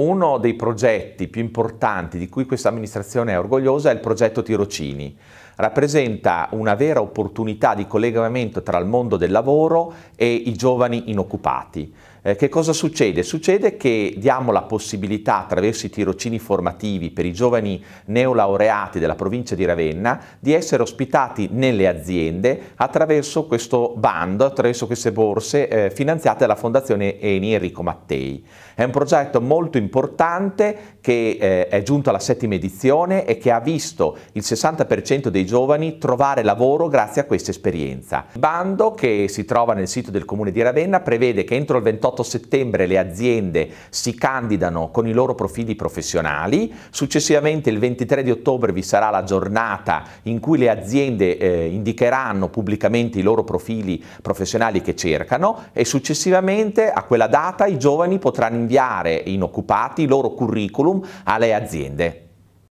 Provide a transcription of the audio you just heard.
Uno dei progetti più importanti di cui questa amministrazione è orgogliosa è il progetto Tirocini rappresenta una vera opportunità di collegamento tra il mondo del lavoro e i giovani inoccupati. Eh, che cosa succede? Succede che diamo la possibilità attraverso i tirocini formativi per i giovani neolaureati della provincia di Ravenna di essere ospitati nelle aziende attraverso questo bando, attraverso queste borse eh, finanziate dalla Fondazione Eni Enrico Mattei. È un progetto molto importante che eh, è giunto alla settima edizione e che ha visto il 60% dei giovani trovare lavoro grazie a questa esperienza. Il bando che si trova nel sito del Comune di Ravenna prevede che entro il 28 settembre le aziende si candidano con i loro profili professionali, successivamente il 23 di ottobre vi sarà la giornata in cui le aziende eh, indicheranno pubblicamente i loro profili professionali che cercano e successivamente a quella data i giovani potranno inviare inoccupati i loro curriculum alle aziende.